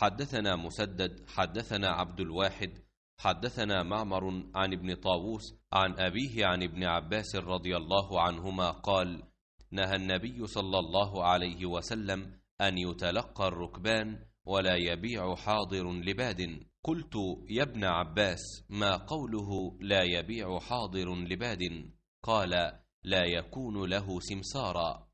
حدثنا مسدد حدثنا عبد الواحد حدثنا معمر عن ابن طاووس عن أبيه عن ابن عباس رضي الله عنهما قال نهى النبي صلى الله عليه وسلم أن يتلقى الركبان ولا يبيع حاضر لباد قلت يا ابن عباس ما قوله لا يبيع حاضر لباد قال لا يكون له سمسارا